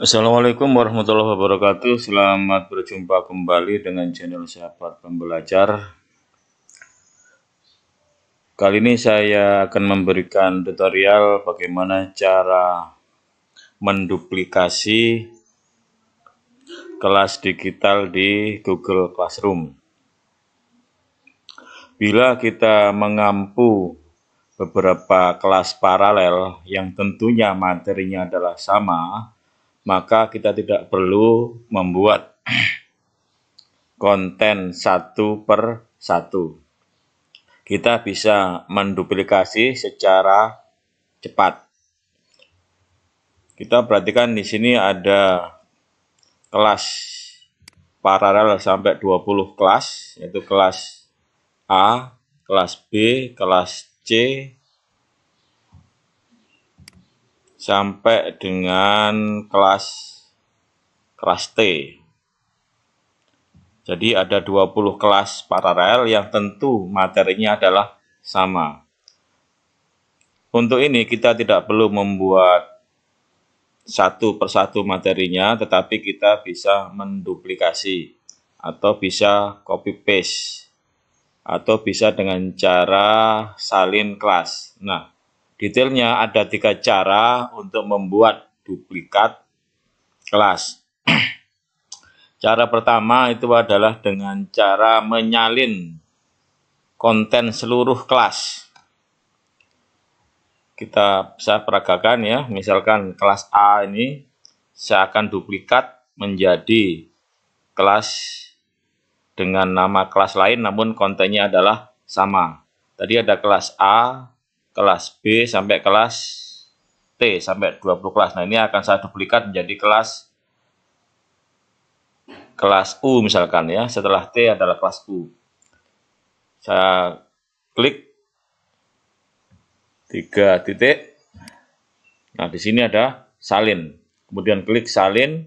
Assalamualaikum warahmatullahi wabarakatuh. Selamat berjumpa kembali dengan channel Sahabat Pembelajar. Kali ini saya akan memberikan tutorial bagaimana cara menduplikasi kelas digital di Google Classroom. Bila kita mengampu beberapa kelas paralel yang tentunya materinya adalah sama, maka kita tidak perlu membuat konten satu per satu. Kita bisa menduplikasi secara cepat. Kita perhatikan di sini ada kelas paralel sampai 20 kelas, yaitu kelas A, kelas B, kelas C, sampai dengan kelas kelas T. Jadi ada 20 kelas paralel yang tentu materinya adalah sama. Untuk ini kita tidak perlu membuat satu persatu materinya, tetapi kita bisa menduplikasi atau bisa copy paste atau bisa dengan cara salin kelas. Nah, Detailnya ada tiga cara untuk membuat duplikat kelas. Cara pertama itu adalah dengan cara menyalin konten seluruh kelas. Kita bisa peragakan ya, misalkan kelas A ini saya akan duplikat menjadi kelas dengan nama kelas lain namun kontennya adalah sama. Tadi ada kelas A, kelas B sampai kelas T sampai 20 kelas. Nah, ini akan saya duplikat menjadi kelas kelas U misalkan ya. Setelah T adalah kelas U. Saya klik tiga titik. Nah, di sini ada salin. Kemudian klik salin.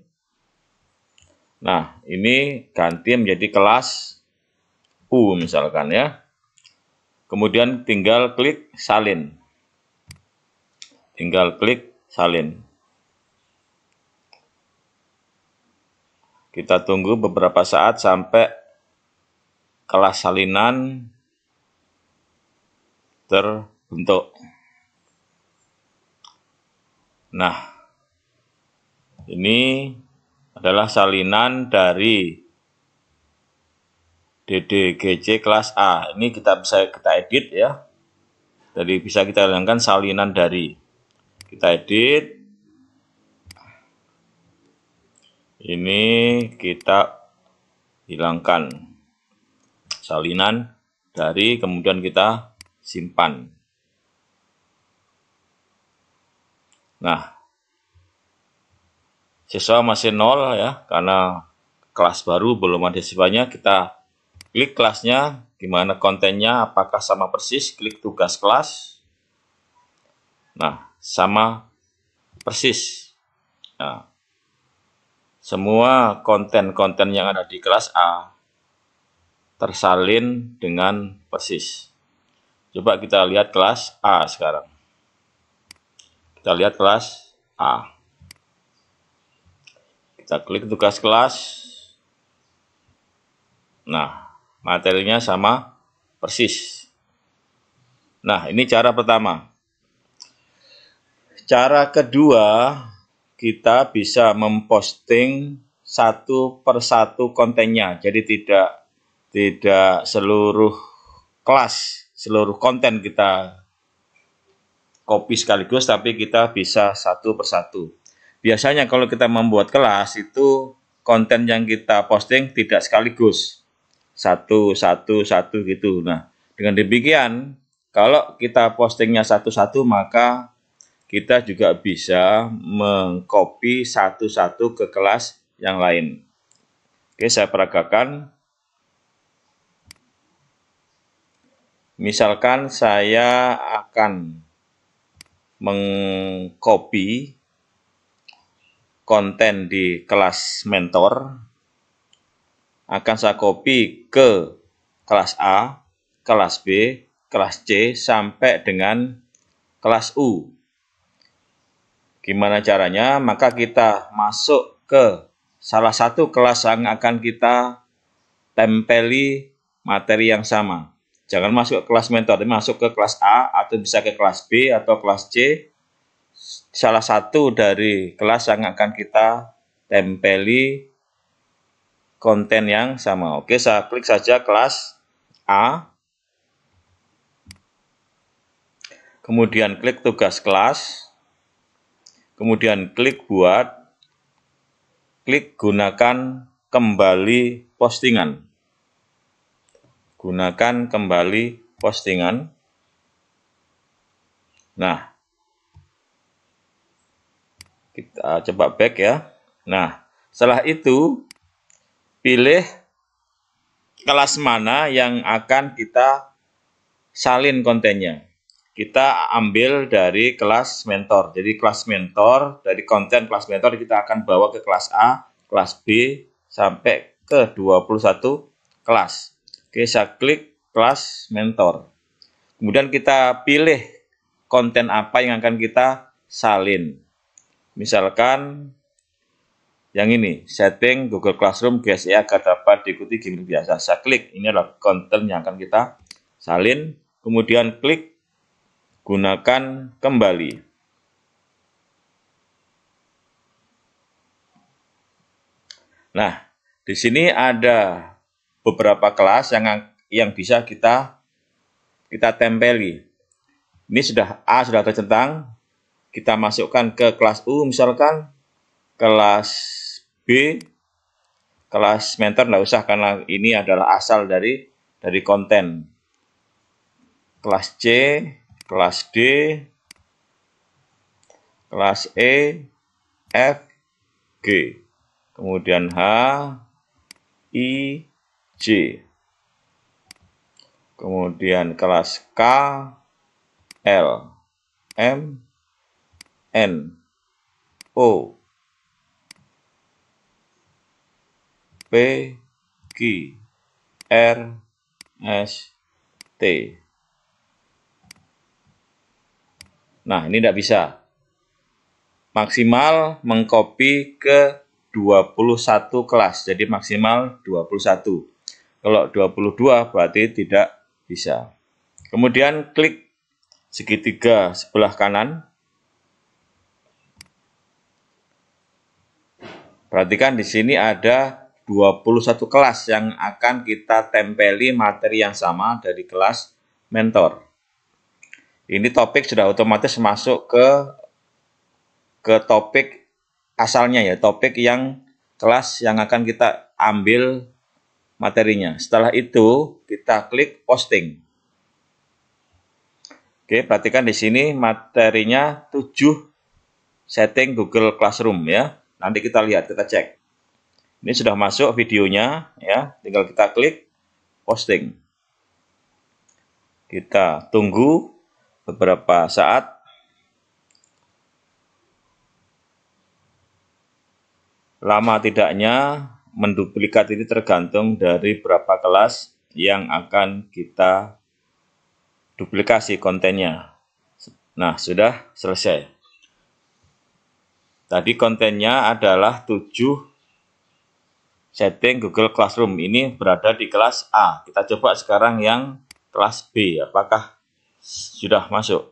Nah, ini ganti menjadi kelas U misalkan ya. Kemudian tinggal klik salin. Tinggal klik salin. Kita tunggu beberapa saat sampai kelas salinan terbentuk. Nah, ini adalah salinan dari DDGC kelas A. Ini kita bisa kita edit ya. Jadi bisa kita hilangkan salinan dari. Kita edit. Ini kita hilangkan salinan dari kemudian kita simpan. Nah, siswa masih nol ya karena kelas baru belum ada siswanya kita Klik kelasnya, gimana kontennya, apakah sama persis, klik tugas kelas. Nah, sama persis. Nah, semua konten-konten yang ada di kelas A tersalin dengan persis. Coba kita lihat kelas A sekarang. Kita lihat kelas A. Kita klik tugas kelas. Nah, materinya sama persis. Nah, ini cara pertama. Cara kedua, kita bisa memposting satu per satu kontennya. Jadi tidak tidak seluruh kelas, seluruh konten kita copy sekaligus, tapi kita bisa satu per satu. Biasanya kalau kita membuat kelas itu konten yang kita posting tidak sekaligus satu satu satu gitu nah dengan demikian kalau kita postingnya satu-satu maka kita juga bisa mengcopy satu-satu ke kelas yang lain oke saya peragakan misalkan saya akan mengcopy konten di kelas mentor akan saya copy ke kelas A, kelas B, kelas C, sampai dengan kelas U. Gimana caranya? Maka kita masuk ke salah satu kelas yang akan kita tempeli materi yang sama. Jangan masuk ke kelas mentor, tapi masuk ke kelas A atau bisa ke kelas B atau kelas C. Salah satu dari kelas yang akan kita tempeli konten yang sama. Oke, saya klik saja kelas A. Kemudian klik tugas kelas. Kemudian klik buat. Klik gunakan kembali postingan. Gunakan kembali postingan. Nah, kita coba back ya. Nah, setelah itu pilih kelas mana yang akan kita salin kontennya. Kita ambil dari kelas mentor. Jadi kelas mentor, dari konten kelas mentor kita akan bawa ke kelas A, kelas B, sampai ke 21 kelas. Oke, saya klik kelas mentor. Kemudian kita pilih konten apa yang akan kita salin. Misalkan yang ini, setting Google Classroom GSE agar dapat diikuti gimmick biasa. Saya klik, ini adalah konten yang akan kita salin. Kemudian klik gunakan kembali. Nah, di sini ada beberapa kelas yang yang bisa kita kita tempeli. Ini sudah A sudah tercentang, kita masukkan ke kelas U misalkan kelas B kelas mentor nggak usah karena ini adalah asal dari dari konten. Kelas C, kelas D, kelas E, F, G. Kemudian H, I, J. Kemudian kelas K, L, M, N, O. P, Q, R, S, T. Nah, ini tidak bisa. Maksimal mengcopy ke 21 kelas, jadi maksimal 21. Kalau 22 berarti tidak bisa. Kemudian klik segitiga sebelah kanan. Perhatikan di sini ada 21 kelas yang akan kita tempeli materi yang sama dari kelas mentor. Ini topik sudah otomatis masuk ke ke topik asalnya ya, topik yang kelas yang akan kita ambil materinya. Setelah itu kita klik posting. Oke, perhatikan di sini materinya 7 setting Google Classroom ya. Nanti kita lihat, kita cek. Ini sudah masuk videonya ya, tinggal kita klik posting. Kita tunggu beberapa saat. Lama tidaknya menduplikat ini tergantung dari berapa kelas yang akan kita duplikasi kontennya. Nah, sudah selesai. Tadi kontennya adalah 7 setting Google Classroom ini berada di kelas A. Kita coba sekarang yang kelas B, apakah sudah masuk?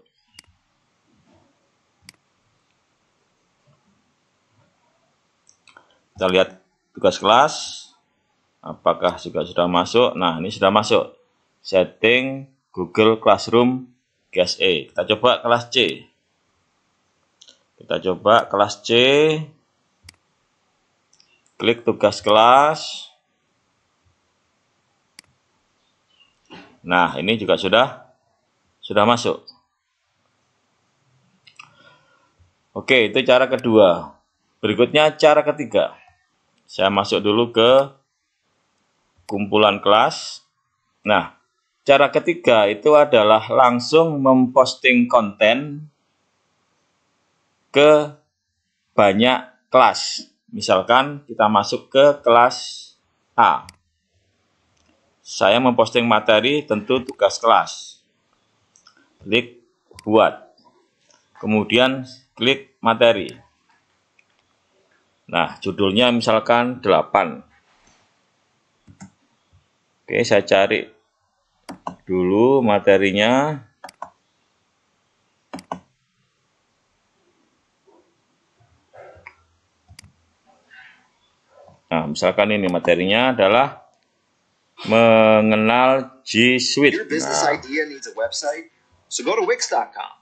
Kita lihat tugas kelas, apakah juga sudah masuk? Nah, ini sudah masuk. Setting Google Classroom kelas A. Kita coba kelas C. Kita coba kelas C, Klik tugas kelas. Nah, ini juga sudah sudah masuk. Oke, itu cara kedua. Berikutnya cara ketiga. Saya masuk dulu ke kumpulan kelas. Nah, cara ketiga itu adalah langsung memposting konten ke banyak kelas. Misalkan kita masuk ke kelas A. Saya memposting materi tentu tugas kelas. Klik buat. Kemudian klik materi. Nah, judulnya misalkan 8. Oke, saya cari dulu materinya Nah, misalkan ini materinya adalah mengenal G Suite. Your business nah. idea needs a website, so go to Wix.com.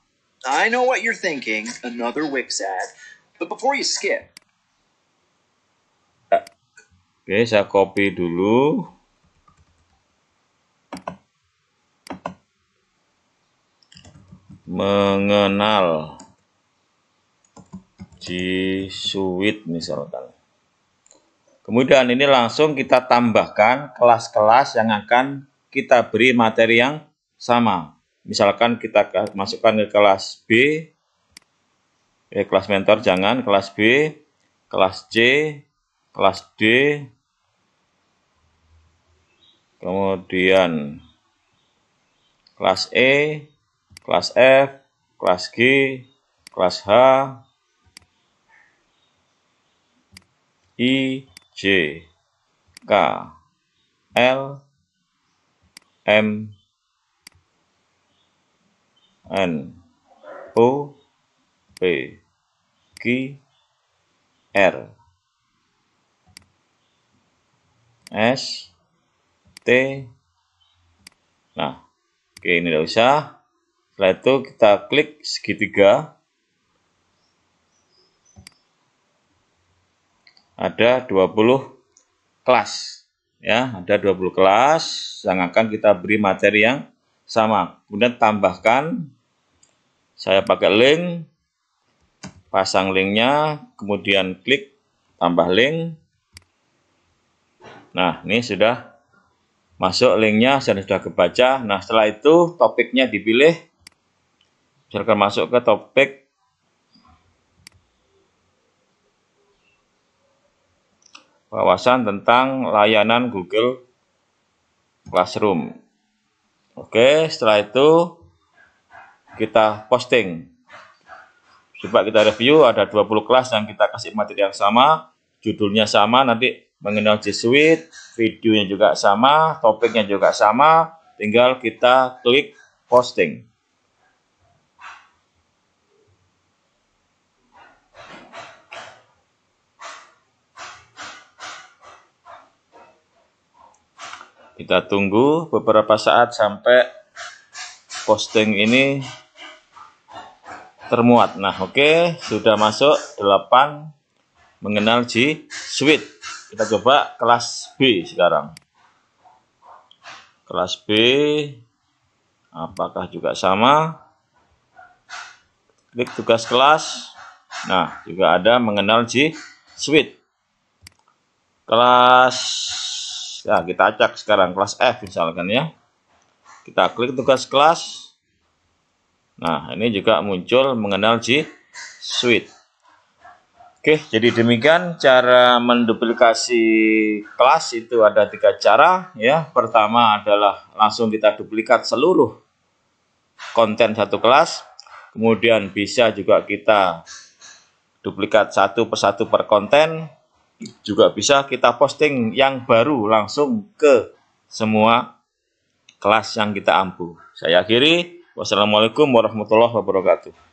I know what you're thinking, another Wix ad, but before you skip. Oke, saya copy dulu. Mengenal G Suite misalkan. Kemudian ini langsung kita tambahkan kelas-kelas yang akan kita beri materi yang sama. Misalkan kita masukkan ke kelas B, eh, kelas mentor jangan, kelas B, kelas C, kelas D, kemudian kelas E, kelas F, kelas G, kelas H, I, J, K, L, M, N, O, P, Q, R, S, T. Nah, oke ini udah usah. Setelah itu kita klik segitiga ada 20 kelas ya ada 20 kelas yang akan kita beri materi yang sama kemudian tambahkan saya pakai link pasang linknya kemudian klik tambah link nah ini sudah masuk linknya saya sudah kebaca nah setelah itu topiknya dipilih silakan masuk ke topik wawasan tentang layanan Google Classroom. Oke, setelah itu kita posting. Coba kita review, ada 20 kelas yang kita kasih materi yang sama, judulnya sama, nanti mengenal G Suite, videonya juga sama, topiknya juga sama, tinggal kita klik posting. Kita tunggu beberapa saat sampai posting ini termuat. Nah, oke, okay, sudah masuk 8 mengenal G Suite. Kita coba kelas B sekarang. Kelas B apakah juga sama? Klik tugas kelas. Nah, juga ada mengenal G Suite. Kelas Nah, kita acak sekarang kelas F misalkan ya. Kita klik tugas kelas. Nah, ini juga muncul mengenal G Suite. Oke, jadi demikian cara menduplikasi kelas itu ada tiga cara ya. Pertama adalah langsung kita duplikat seluruh konten satu kelas. Kemudian bisa juga kita duplikat satu persatu per konten juga bisa kita posting yang baru langsung ke semua kelas yang kita ampuh. Saya akhiri. Wassalamualaikum warahmatullahi wabarakatuh.